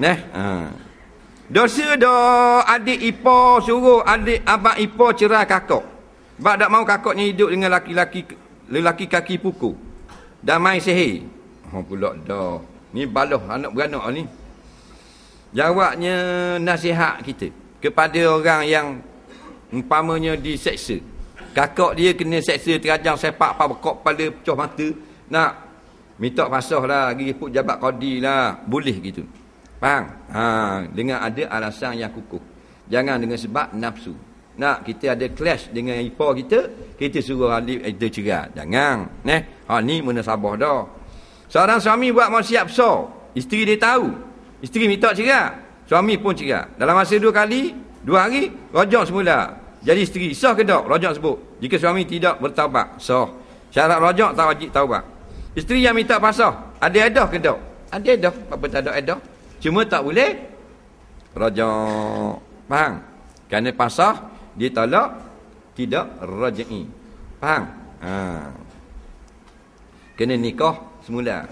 Nah, Ha. Dosa do adik ipo suruh adik abang ipo cerai kakak. Sebab tak mau kakaknya hidup dengan laki-laki lelaki kaki pukul. Dan main sihir. Ha pula dah. Ni baloh anak beranak ni. Jawabnya nasihat kita kepada orang yang umpamanya diseksa. Kakak dia kena seksa terajang sepak pak bekok kepala pecah mata. Nak minta pasal lah. Pergi put jabat kodi lah. Boleh gitu. Faham? Ha, dengan ada alasan yang kukuh. Jangan dengan sebab nafsu. Nak kita ada clash dengan ipar kita, kita suruh ahli kita eh, cerai. Jangan. Neh, ha, ni mana sabar dah. Seorang suami buat maksiat besar. Isteri dia tahu. Isteri minta cerai. Suami pun cerai. Dalam masa dua kali, dua hari, rojok semula. Jadi isteri, sah ke tak? Rojok sebut. Jika suami tidak bertawabat, sah. Syarat rojok tak wajib tawabat. Isteri yang minta pasah, ada edah ke tak? Ada edah. Apa tak ada edah? Cuma tak boleh rajak. Faham? Kerana pasah dia talak tidak rajai. Faham? Ha. Kena nikah semula.